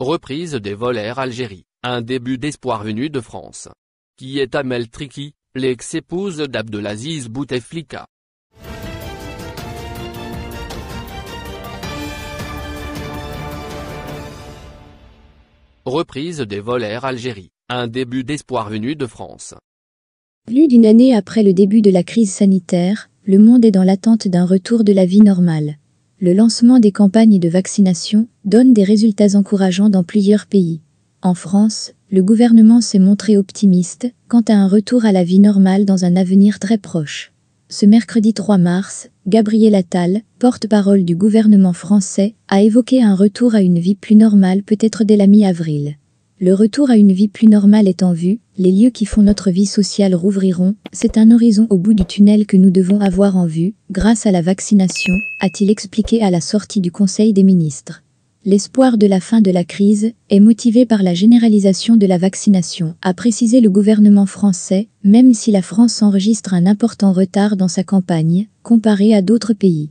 Reprise des vols Air Algérie, un début d'espoir venu de France. Qui est Amel Triki, l'ex-épouse d'Abdelaziz Bouteflika. Reprise des vols Air Algérie, un début d'espoir venu de France. Plus d'une année après le début de la crise sanitaire, le monde est dans l'attente d'un retour de la vie normale le lancement des campagnes de vaccination donne des résultats encourageants dans plusieurs pays. En France, le gouvernement s'est montré optimiste quant à un retour à la vie normale dans un avenir très proche. Ce mercredi 3 mars, Gabriel Attal, porte-parole du gouvernement français, a évoqué un retour à une vie plus normale peut-être dès la mi-avril. Le retour à une vie plus normale est en vue, les lieux qui font notre vie sociale rouvriront, c'est un horizon au bout du tunnel que nous devons avoir en vue, grâce à la vaccination, a-t-il expliqué à la sortie du Conseil des ministres. L'espoir de la fin de la crise est motivé par la généralisation de la vaccination, a précisé le gouvernement français, même si la France enregistre un important retard dans sa campagne, comparé à d'autres pays.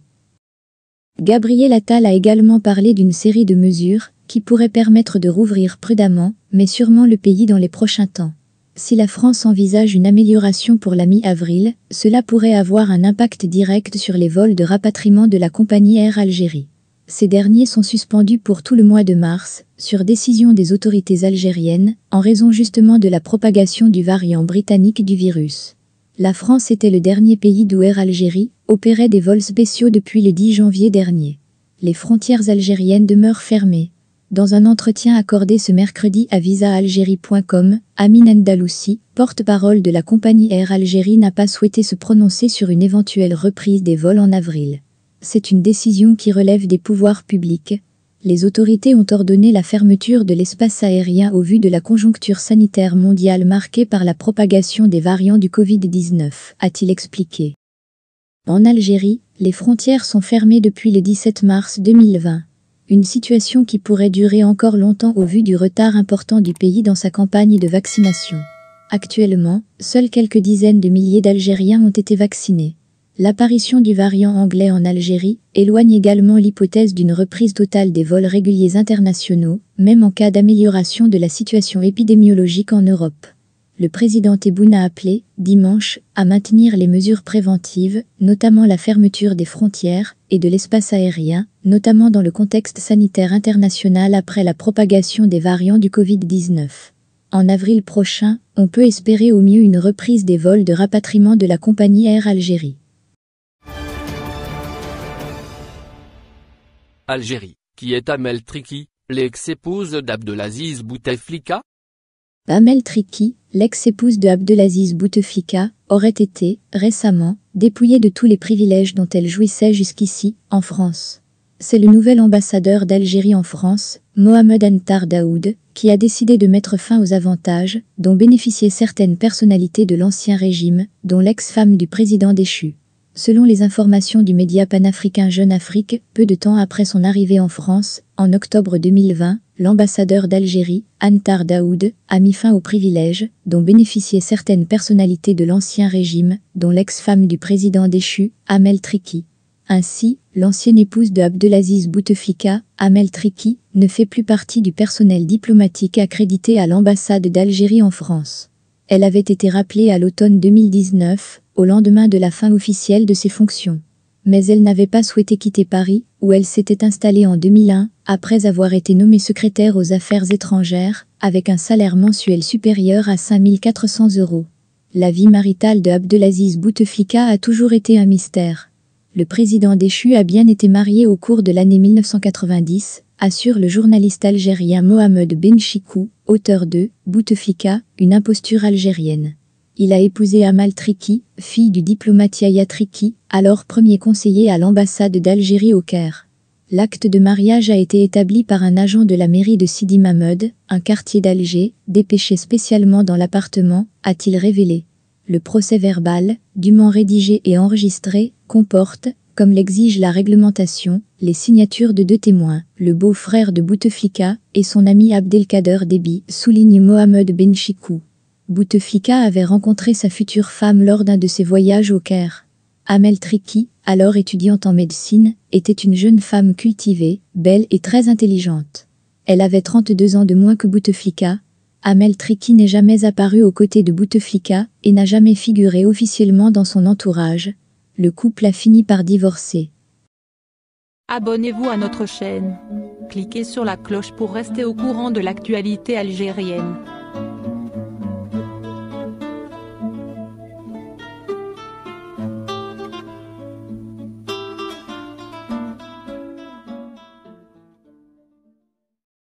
Gabriel Attal a également parlé d'une série de mesures qui pourrait permettre de rouvrir prudemment, mais sûrement le pays dans les prochains temps. Si la France envisage une amélioration pour la mi-avril, cela pourrait avoir un impact direct sur les vols de rapatriement de la compagnie Air Algérie. Ces derniers sont suspendus pour tout le mois de mars, sur décision des autorités algériennes, en raison justement de la propagation du variant britannique du virus. La France était le dernier pays d'où Air Algérie opérait des vols spéciaux depuis le 10 janvier dernier. Les frontières algériennes demeurent fermées. Dans un entretien accordé ce mercredi à visaalgérie.com, Amin Andalousi, porte-parole de la compagnie Air Algérie n'a pas souhaité se prononcer sur une éventuelle reprise des vols en avril. C'est une décision qui relève des pouvoirs publics. Les autorités ont ordonné la fermeture de l'espace aérien au vu de la conjoncture sanitaire mondiale marquée par la propagation des variants du Covid-19, a-t-il expliqué. En Algérie, les frontières sont fermées depuis le 17 mars 2020 une situation qui pourrait durer encore longtemps au vu du retard important du pays dans sa campagne de vaccination. Actuellement, seuls quelques dizaines de milliers d'Algériens ont été vaccinés. L'apparition du variant anglais en Algérie éloigne également l'hypothèse d'une reprise totale des vols réguliers internationaux, même en cas d'amélioration de la situation épidémiologique en Europe. Le président Tebboune a appelé, dimanche, à maintenir les mesures préventives, notamment la fermeture des frontières et de l'espace aérien, notamment dans le contexte sanitaire international après la propagation des variants du Covid-19. En avril prochain, on peut espérer au mieux une reprise des vols de rapatriement de la compagnie Air Algérie. Algérie, qui est Amel Triki, l'ex-épouse d'Abdelaziz Bouteflika Amel Triki, l'ex-épouse de Abdelaziz Bouteflika, aurait été, récemment, dépouillée de tous les privilèges dont elle jouissait jusqu'ici, en France c'est le nouvel ambassadeur d'Algérie en France, Mohamed Antar Daoud, qui a décidé de mettre fin aux avantages dont bénéficiaient certaines personnalités de l'ancien régime, dont l'ex-femme du président déchu. Selon les informations du média panafricain Jeune Afrique, peu de temps après son arrivée en France, en octobre 2020, l'ambassadeur d'Algérie, Antar Daoud, a mis fin aux privilèges dont bénéficiaient certaines personnalités de l'ancien régime, dont l'ex-femme du président déchu, Amel Triki. Ainsi, l'ancienne épouse de Abdelaziz Bouteflika, Amel Triki, ne fait plus partie du personnel diplomatique accrédité à l'ambassade d'Algérie en France. Elle avait été rappelée à l'automne 2019, au lendemain de la fin officielle de ses fonctions. Mais elle n'avait pas souhaité quitter Paris, où elle s'était installée en 2001, après avoir été nommée secrétaire aux affaires étrangères, avec un salaire mensuel supérieur à 5400 euros. La vie maritale de Abdelaziz Bouteflika a toujours été un mystère le président déchu a bien été marié au cours de l'année 1990, assure le journaliste algérien Mohamed Benchikou, auteur de Bouteflika, une imposture algérienne. Il a épousé Amal Triki, fille du diplomate Yaya Triki, alors premier conseiller à l'ambassade d'Algérie au Caire. L'acte de mariage a été établi par un agent de la mairie de Sidi Mahmoud, un quartier d'Alger, dépêché spécialement dans l'appartement, a-t-il révélé. Le procès-verbal, dûment rédigé et enregistré, comporte, comme l'exige la réglementation, les signatures de deux témoins, le beau-frère de Bouteflika et son ami Abdelkader Déby, souligne Mohamed Benchikou. Bouteflika avait rencontré sa future femme lors d'un de ses voyages au Caire. Amel Triki, alors étudiante en médecine, était une jeune femme cultivée, belle et très intelligente. Elle avait 32 ans de moins que Bouteflika, Amel Triki n'est jamais apparu aux côtés de Bouteflika et n'a jamais figuré officiellement dans son entourage. Le couple a fini par divorcer. Abonnez-vous à notre chaîne. Cliquez sur la cloche pour rester au courant de l'actualité algérienne.